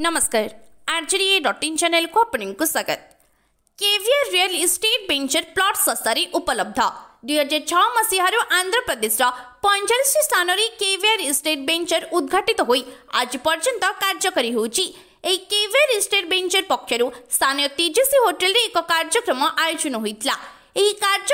नमस्कार R J D dot in channel को आपण स्वागत KVR real estate venture plot ଶସ୍ତାରେ ଉପଲବ୍ଧ ଦୁଇହଜାର ଛଅ ମସିହାରୁ ଆନ୍ଧ୍ରପ୍ରଦେଶର ପଇଁଚାଳିଶ ସ୍ଥାନରେ କେଭିଆର୍ ଇଷ୍ଟେଟ୍ ବେଞ୍ଚର ଉଦ୍ଘାଟିତ ହୋଇ ଆଜି ପର୍ଯ୍ୟନ୍ତ କାର୍ଯ୍ୟକାରୀ ହେଉଛି ଏହି କେଭିଆର୍ ଇଷ୍ଟେଟ୍ ବେଞ୍ଚର ପକ୍ଷରୁ ସ୍ଥାନୀୟ ତେଜସ୍ୱୀ ହୋଟେଲରେ ଏକ କାର୍ଯ୍ୟକ୍ରମ ଆୟୋଜନ ହୋଇଥିଲା ଏହି କାର୍ଯ୍ୟ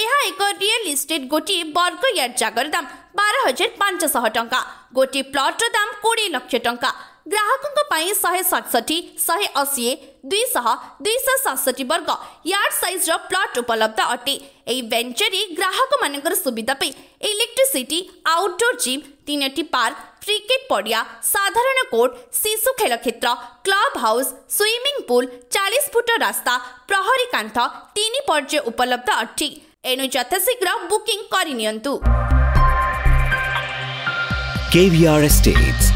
এহা একর ডিএল লিস্টেড গটি বর্গ ইয়ার জায়গা করতে 12500 টাকা গটি প্লট দাম 20 লক্ষ টাকা গ্রাহক কা পই 167 180 2267 বর্গ ইয়ার সাইজৰ প্লট উপলব্ধ আটি এই ভেনচৰি গ্রাহক মানকৰ সুবিধা পই ইলেক্ট্ৰিসিটি আউটডৰ জিম 38 પાર્ট କ୍ରିକେଟ୍ ପଡ଼ିଆ ସାଧାରଣ କୋର୍ଟ ଶିଶୁ ଖେଳ କ୍ଷେତ୍ର କ୍ଲବ୍ ହାଉସ୍ ସୁଇମିଂ ପୁଲ୍ ଚାଳିଶ ଫୁଟ ରାସ୍ତା ପ୍ରହରୀ କାନ୍ଥ ତିନି ପର୍ଯ୍ୟାୟ ଉପଲବ୍ଧ ଅଛି ଏଣୁ ଯଥାଶୀଘ୍ର ବୁକିଂ କରିନିଅନ୍ତୁ KVR Estates